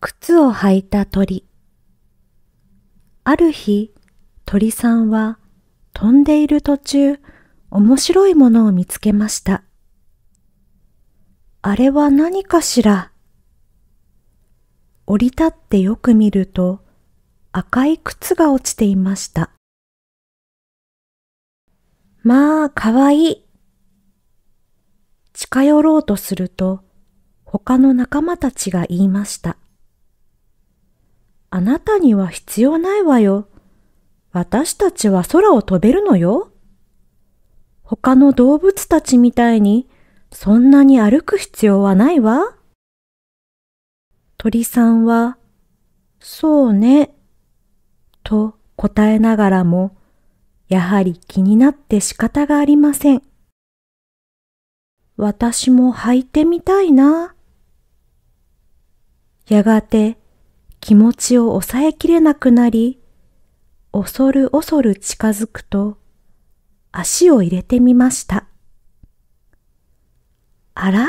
靴を履いた鳥。ある日、鳥さんは飛んでいる途中、面白いものを見つけました。あれは何かしら降り立ってよく見ると赤い靴が落ちていました。まあ、かわいい。近寄ろうとすると他の仲間たちが言いました。あなたには必要ないわよ。私たちは空を飛べるのよ。他の動物たちみたいに、そんなに歩く必要はないわ。鳥さんは、そうね、と答えながらも、やはり気になって仕方がありません。私も履いてみたいな。やがて、気持ちを抑えきれなくなり、恐る恐る近づくと、足を入れてみました。あら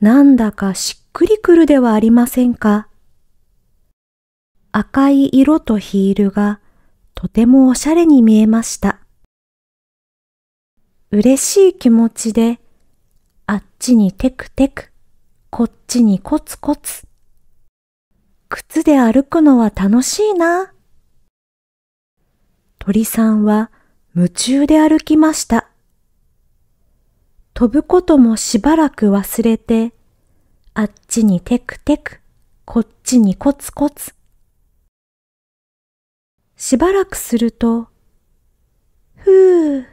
なんだかしっくりくるではありませんか。赤い色とヒールがとてもおしゃれに見えました。嬉しい気持ちで、あっちにテクテク、こっちにコツコツ。靴で歩くのは楽しいな。鳥さんは夢中で歩きました。飛ぶこともしばらく忘れて、あっちにテクテク、こっちにコツコツ。しばらくすると、ふう。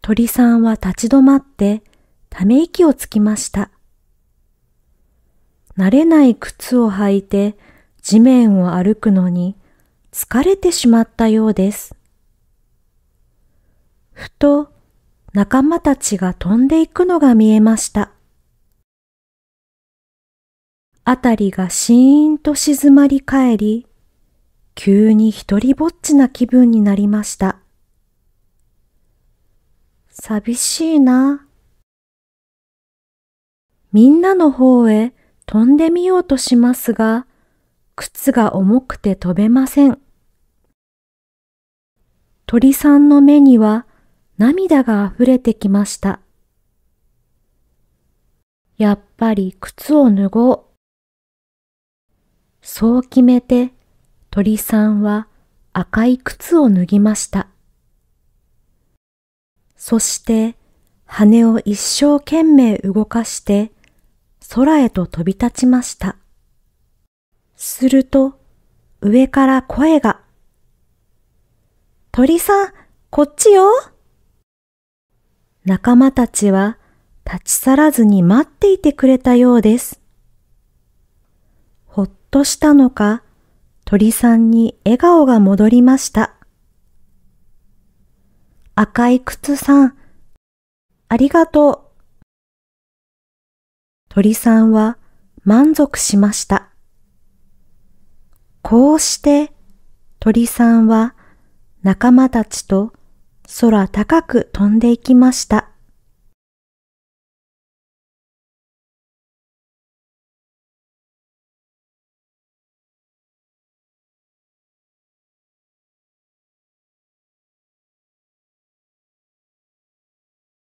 鳥さんは立ち止まって、ため息をつきました。慣れない靴を履いて地面を歩くのに疲れてしまったようです。ふと仲間たちが飛んでいくのが見えました。あたりがシーンと静まり返り、急に一りぼっちな気分になりました。寂しいな。みんなの方へ飛んでみようとしますが、靴が重くて飛べません。鳥さんの目には涙が溢れてきました。やっぱり靴を脱ごう。そう決めて鳥さんは赤い靴を脱ぎました。そして羽を一生懸命動かして空へと飛び立ちました。すると、上から声が。鳥さん、こっちよ仲間たちは立ち去らずに待っていてくれたようです。ほっとしたのか、鳥さんに笑顔が戻りました。赤い靴さん、ありがとう。堀さんは満足しました。こうして鳥さんは仲間たちと空高く飛んでいきました。